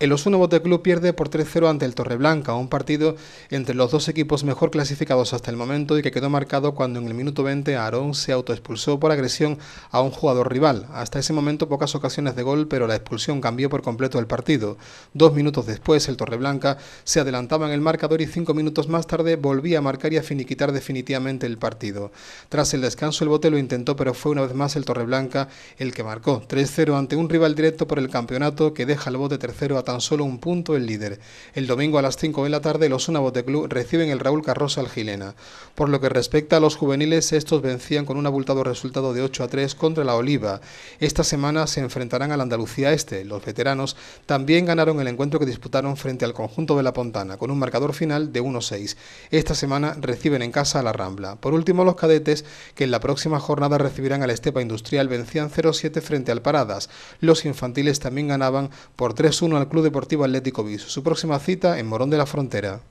El Osuno Bote Club pierde por 3-0 ante el Torreblanca, un partido entre los dos equipos mejor clasificados hasta el momento y que quedó marcado cuando en el minuto 20 Aarón se autoexpulsó por agresión a un jugador rival. Hasta ese momento pocas ocasiones de gol, pero la expulsión cambió por completo el partido. Dos minutos después el Torreblanca se adelantaba en el marcador y cinco minutos más tarde volvía a marcar y a finiquitar definitivamente el partido. Tras el descanso el Bote lo intentó, pero fue una vez más el Torreblanca el que marcó 3-0 ante un rival directo por el campeonato que deja el Bote tercero a tan solo un punto el líder. El domingo a las 5 de la tarde los de Club reciben el Raúl Carrosa al Por lo que respecta a los juveniles, estos vencían con un abultado resultado de 8 a 3 contra la Oliva. Esta semana se enfrentarán al Andalucía Este. Los veteranos también ganaron el encuentro que disputaron frente al conjunto de la Pontana con un marcador final de 1-6. Esta semana reciben en casa a la Rambla. Por último, los cadetes que en la próxima jornada recibirán al Estepa Industrial vencían 0-7 frente al Paradas. Los infantiles también ganaban por 3-1 al Club Deportivo Atlético vis Su próxima cita en Morón de la Frontera.